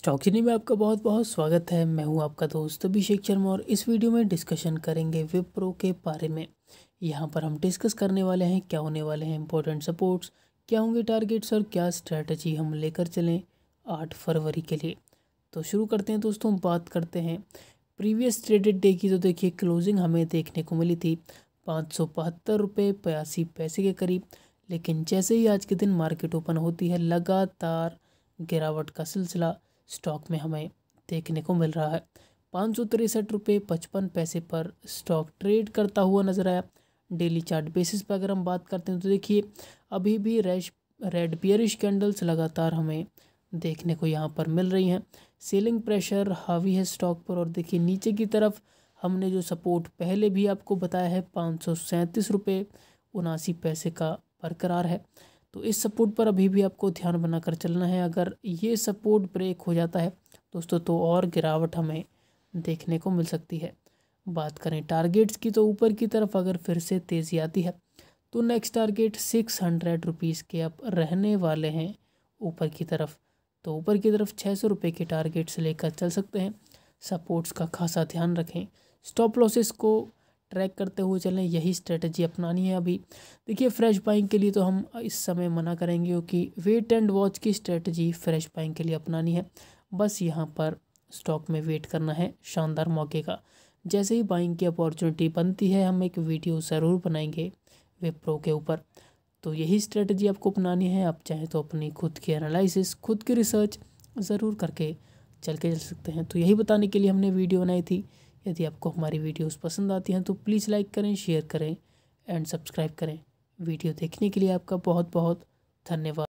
stock जिनी में आपका बहुत बहुत स्वागत है मैं हूं आपका दोस्त अभिषेक शर्मा और इस वीडियो में डिस्कशन करेंगे विप्रो के बारे में यहां पर हम डिस्कस करने वाले हैं क्या होने वाले हैं इंपॉर्टेंट सपोर्ट्स क्या होंगे टारगेट्स और क्या स्ट्रैटेजी हम लेकर चलें आठ फरवरी के लिए तो शुरू करते हैं दोस्तों बात करते हैं प्रीवियस ट्रेडेड डे की तो देखिए क्लोजिंग हमें देखने को मिली थी पाँच सौ बहत्तर रुपये पैसे के करीब लेकिन जैसे ही आज के दिन मार्केट ओपन होती है लगातार गिरावट का सिलसिला स्टॉक में हमें देखने को मिल रहा है पाँच सौ तिरसठ रुपये पचपन पैसे पर स्टॉक ट्रेड करता हुआ नजर आया डेली चार्ट बेसिस पर अगर हम बात करते हैं तो देखिए अभी भी रेश रेड पियरिश कैंडल्स लगातार हमें देखने को यहाँ पर मिल रही हैं सेलिंग प्रेशर हावी है स्टॉक पर और देखिए नीचे की तरफ हमने जो सपोर्ट पहले भी आपको बताया है पाँच सौ सैंतीस रुपये उनासी पैसे का बरकरार है तो इस सपोर्ट पर अभी भी आपको ध्यान बनाकर चलना है अगर ये सपोर्ट ब्रेक हो जाता है दोस्तों तो और गिरावट हमें देखने को मिल सकती है बात करें टारगेट्स की तो ऊपर की तरफ अगर फिर से तेज़ी आती है तो next target six hundred rupees के आप रहने वाले हैं ऊपर की तरफ तो ऊपर की तरफ छः सौ रुपये के टारगेट्स लेकर चल सकते हैं सपोर्ट्स का खासा ध्यान रखें स्टॉप लॉसेस को ट्रैक करते हुए चलें यही स्ट्रेटजी अपनानी है अभी देखिए फ्रेश बाइंग के लिए तो हम इस समय मना करेंगे क्योंकि वेट एंड वॉच की स्ट्रेटजी फ्रेश बाइंग के लिए अपनानी है बस यहाँ पर स्टॉक में वेट करना है शानदार मौके का जैसे ही बाइंग की अपॉर्चुनिटी बनती है हम एक वीडियो ज़रूर बनाएंगे वेप्रो के ऊपर तो यही स्ट्रेटजी आपको अपनानी है आप चाहें तो अपनी खुद की एनालिसिस खुद की रिसर्च ज़रूर करके चल के चल सकते हैं तो यही बताने के लिए हमने वीडियो बनाई थी यदि आपको हमारी वीडियोस पसंद आती हैं तो प्लीज़ लाइक करें शेयर करें एंड सब्सक्राइब करें वीडियो देखने के लिए आपका बहुत बहुत धन्यवाद